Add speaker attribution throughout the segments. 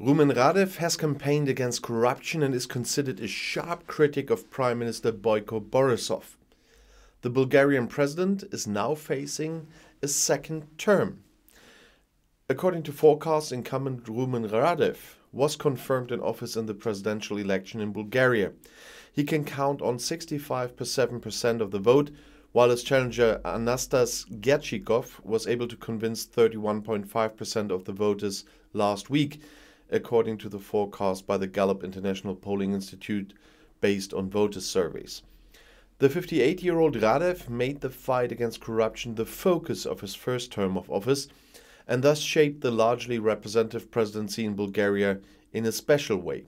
Speaker 1: Rumen Radev has campaigned against corruption and is considered a sharp critic of Prime Minister Boyko Borisov. The Bulgarian president is now facing a second term. According to forecasts, incumbent Rumen Radev was confirmed in office in the presidential election in Bulgaria. He can count on 65.7% of the vote, while his challenger Anastas Gerchikov was able to convince 31.5% of the voters last week according to the forecast by the Gallup International Polling Institute based on voter surveys. The 58 year old Radev made the fight against corruption the focus of his first term of office and thus shaped the largely representative presidency in Bulgaria in a special way.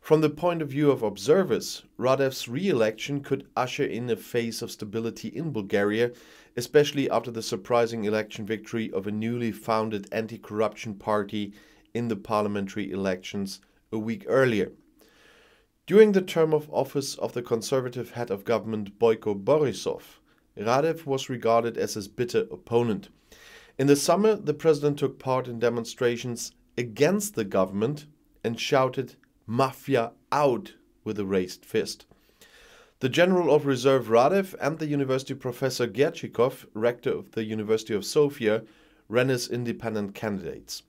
Speaker 1: From the point of view of observers, Radev's re election could usher in a phase of stability in Bulgaria, especially after the surprising election victory of a newly founded anti corruption party in the parliamentary elections a week earlier. During the term of office of the conservative head of government Boyko Borisov, Radev was regarded as his bitter opponent. In the summer, the president took part in demonstrations against the government and shouted, Mafia out, with a raised fist. The General of Reserve Radev and the university professor Gerchikov, rector of the University of Sofia, ran as independent candidates.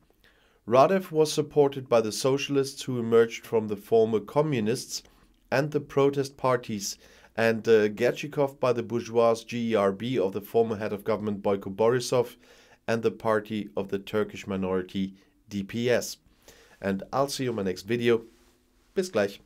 Speaker 1: Radev was supported by the socialists who emerged from the former communists and the protest parties, and uh, Gerchikov by the bourgeois GERB of the former head of government Boyko Borisov and the party of the Turkish minority DPS. And I'll see you in my next video. Bis gleich.